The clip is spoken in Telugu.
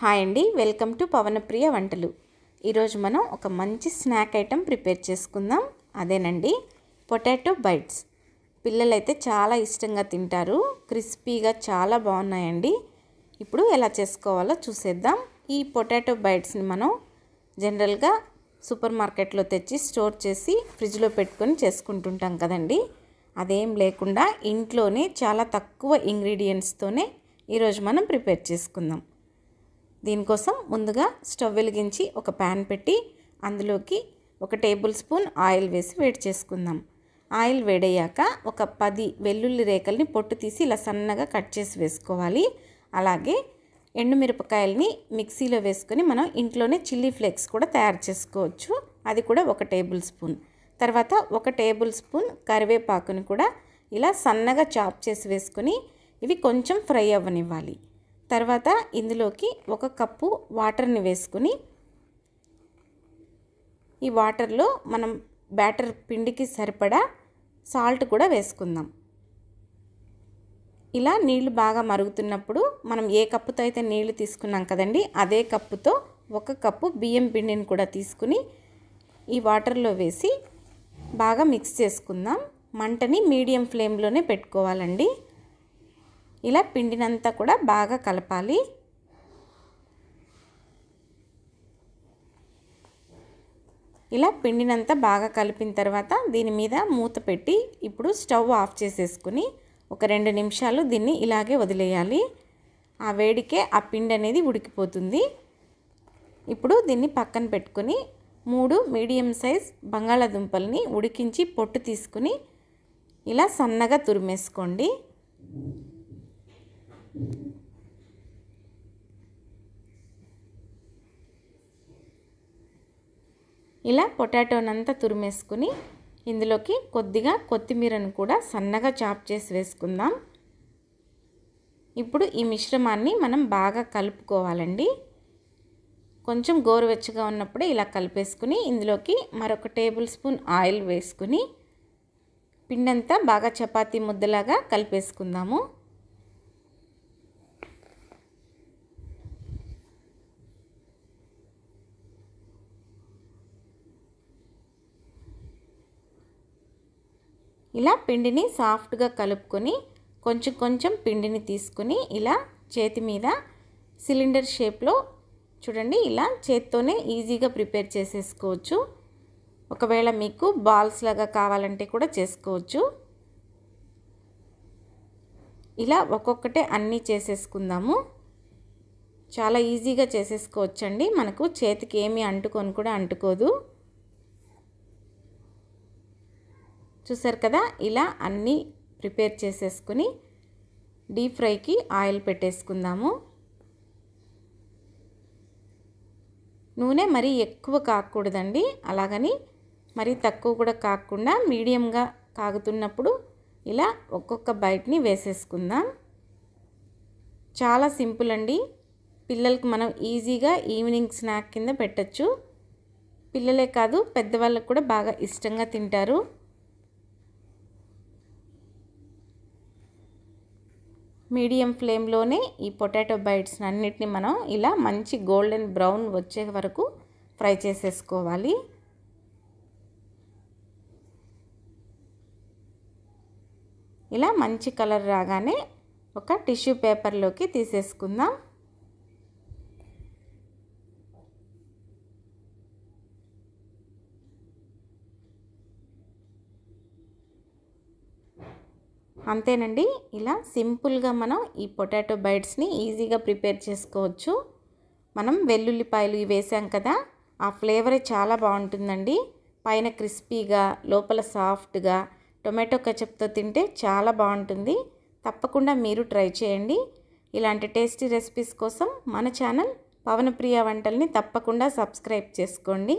హాయ్ అండి వెల్కమ్ టు పవనప్రియ వంటలు ఈరోజు మనం ఒక మంచి స్నాక్ ఐటెం ప్రిపేర్ చేసుకుందాం అదేనండి పొటాటో బైట్స్ పిల్లలైతే చాలా ఇష్టంగా తింటారు క్రిస్పీగా చాలా బాగున్నాయండి ఇప్పుడు ఎలా చేసుకోవాలో చూసేద్దాం ఈ పొటాటో బైట్స్ని మనం జనరల్గా సూపర్ మార్కెట్లో తెచ్చి స్టోర్ చేసి ఫ్రిడ్జ్లో పెట్టుకొని చేసుకుంటుంటాం కదండి అదేం లేకుండా ఇంట్లోనే చాలా తక్కువ ఇంగ్రీడియంట్స్తోనే ఈరోజు మనం ప్రిపేర్ చేసుకుందాం దీనికోసం ముందుగా స్టవ్ వెలిగించి ఒక ప్యాన్ పెట్టి అందులోకి ఒక టేబుల్ స్పూన్ ఆయిల్ వేసి వేడి చేసుకుందాం ఆయిల్ వేడయ్యాక ఒక పది వెల్లుల్లి రేకల్ని పొట్టు తీసి ఇలా సన్నగా కట్ చేసి వేసుకోవాలి అలాగే ఎండుమిరపకాయల్ని మిక్సీలో వేసుకొని మనం ఇంట్లోనే చిల్లీ ఫ్లేక్స్ కూడా తయారు చేసుకోవచ్చు అది కూడా ఒక టేబుల్ స్పూన్ తర్వాత ఒక టేబుల్ స్పూన్ కరివేపాకుని కూడా ఇలా సన్నగా చాప్ చేసి వేసుకొని ఇవి కొంచెం ఫ్రై అవ్వనివ్వాలి తర్వాత ఇందులోకి ఒక కప్పు వాటర్ని వేసుకుని ఈ వాటర్లో మనం బ్యాటర్ పిండికి సరిపడా సాల్ట్ కూడా వేసుకుందాం ఇలా నీళ్లు బాగా మరుగుతున్నప్పుడు మనం ఏ కప్పుతో అయితే నీళ్లు తీసుకున్నాం కదండి అదే కప్పుతో ఒక కప్పు బియ్యం పిండిని కూడా తీసుకుని ఈ వాటర్లో వేసి బాగా మిక్స్ చేసుకుందాం మంటని మీడియం ఫ్లేమ్లోనే పెట్టుకోవాలండి ఇలా పిండినంతా కూడా బాగా కలపాలి ఇలా పిండినంతా బాగా కలిపిన తర్వాత దీని మీద మూత పెట్టి ఇప్పుడు స్టవ్ ఆఫ్ చేసేసుకుని ఒక రెండు నిమిషాలు దీన్ని ఇలాగే వదిలేయాలి ఆ వేడికే ఆ పిండి అనేది ఉడికిపోతుంది ఇప్పుడు దీన్ని పక్కన పెట్టుకుని మూడు మీడియం సైజ్ బంగాళాదుంపల్ని ఉడికించి పొట్టు తీసుకుని ఇలా సన్నగా తురిమేసుకోండి ఇలా పొటాటోనంతా తురిమేసుకుని ఇందులోకి కొద్దిగా కొత్తిమీరను కూడా సన్నగా చాప్ చేసి వేసుకుందాం ఇప్పుడు ఈ మిశ్రమాన్ని మనం బాగా కలుపుకోవాలండి కొంచెం గోరువెచ్చగా ఉన్నప్పుడే ఇలా కలిపేసుకుని ఇందులోకి మరొక టేబుల్ స్పూన్ ఆయిల్ వేసుకుని పిండంతా బాగా చపాతీ ముద్దలాగా కలిపేసుకుందాము ఇలా పిండిని సాఫ్ట్గా కలుపుకొని కొంచెం కొంచెం పిండిని తీసుకుని ఇలా చేతి మీద సిలిండర్ షేప్లో చూడండి ఇలా చేత్తోనే ఈజీగా ప్రిపేర్ చేసేసుకోవచ్చు ఒకవేళ మీకు బాల్స్ లాగా కావాలంటే కూడా చేసుకోవచ్చు ఇలా ఒక్కొక్కటే అన్నీ చేసేసుకుందాము చాలా ఈజీగా చేసేసుకోవచ్చండి మనకు చేతికి ఏమీ అంటుకొని కూడా అంటుకోదు చూసారు కదా ఇలా అన్నీ ప్రిపేర్ చేసేసుకుని డీప్ ఫ్రైకి ఆయిల్ పెట్టేసుకుందాము నూనె మరీ ఎక్కువ కాకూడదండి అలాగని మరి తక్కువ కూడా కాకుండా మీడియంగా కాగుతున్నప్పుడు ఇలా ఒక్కొక్క బయట్ని వేసేసుకుందాం చాలా సింపుల్ అండి పిల్లలకు మనం ఈజీగా ఈవినింగ్ స్నాక్ కింద పెట్టచ్చు పిల్లలే కాదు పెద్దవాళ్ళకు కూడా బాగా ఇష్టంగా తింటారు మీడియం ఫ్లేమ్లోనే ఈ పొటాటో బైట్స్ అన్నిటిని మనం ఇలా మంచి గోల్డెన్ బ్రౌన్ వచ్చే వరకు ఫ్రై చేసేసుకోవాలి ఇలా మంచి కలర్ రాగానే ఒక టిష్యూ పేపర్లోకి తీసేసుకుందాం అంతేనండి ఇలా సింపుల్గా మనం ఈ పొటాటో బైట్స్ని ఈజీగా ప్రిపేర్ చేసుకోవచ్చు మనం వెల్లుల్లిపాయలు వేసాం కదా ఆ ఫ్లేవరే చాలా బాగుంటుందండి పైన క్రిస్పీగా లోపల సాఫ్ట్గా టొమాటో కచప్తో తింటే చాలా బాగుంటుంది తప్పకుండా మీరు ట్రై చేయండి ఇలాంటి టేస్టీ రెసిపీస్ కోసం మన ఛానల్ పవనప్రియ వంటల్ని తప్పకుండా సబ్స్క్రైబ్ చేసుకోండి